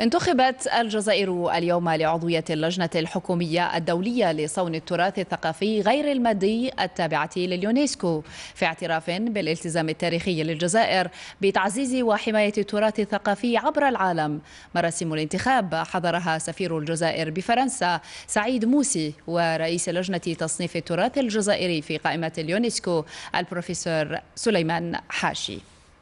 انتخبت الجزائر اليوم لعضوية اللجنة الحكومية الدولية لصون التراث الثقافي غير المادي التابعة لليونسكو في اعتراف بالالتزام التاريخي للجزائر بتعزيز وحماية التراث الثقافي عبر العالم مراسم الانتخاب حضرها سفير الجزائر بفرنسا سعيد موسي ورئيس لجنة تصنيف التراث الجزائري في قائمة اليونسكو البروفيسور سليمان حاشي